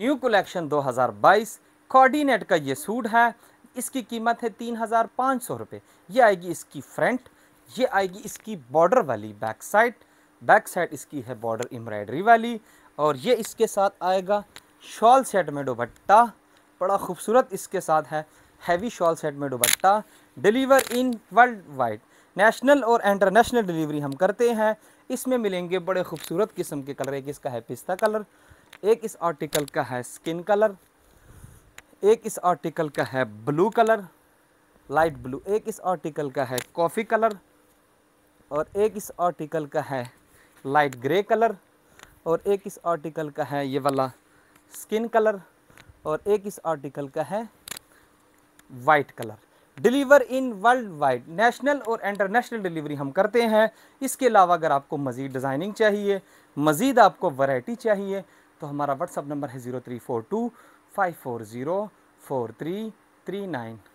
new collection 2022 coordinate का ये suit है इसकी कीमत है तीन हज़ार पाँच सौ रुपये ये आएगी इसकी फ्रंट ये आएगी इसकी बॉर्डर वाली बैक साइड बैक साइड इसकी है बॉर्डर एम्ब्रॉयडरी वाली और ये इसके साथ आएगा शॉल सेट में दुपट्टा बड़ा खूबसूरत इसके साथ है हैवी शॉल सेट में dupatta deliver in world wide national और इंटरनेशनल डिलीवरी हम करते हैं इसमें मिलेंगे बड़े खूबसूरत किस्म के कलर एक इसका है पिस्ता कलर एक इस आर्टिकल का है स्किन कलर एक इस आर्टिकल का है ब्लू कलर लाइट ब्लू एक इस आर्टिकल का है कॉफ़ी कलर और एक इस आर्टिकल का है लाइट ग्रे कलर और एक इस आर्टिकल का है ये वाला स्किन कलर और एक इस आर्टिकल का है white colour deliver in world wide national और इंटरनेशनल डिलीवरी हम करते हैं इसके अलावा अगर आपको मज़ीद डिज़ाइनिंग चाहिए मज़ीद आपको वैरायटी चाहिए तो हमारा व्हाट्सअप नंबर है zero three four two five four zero four three three nine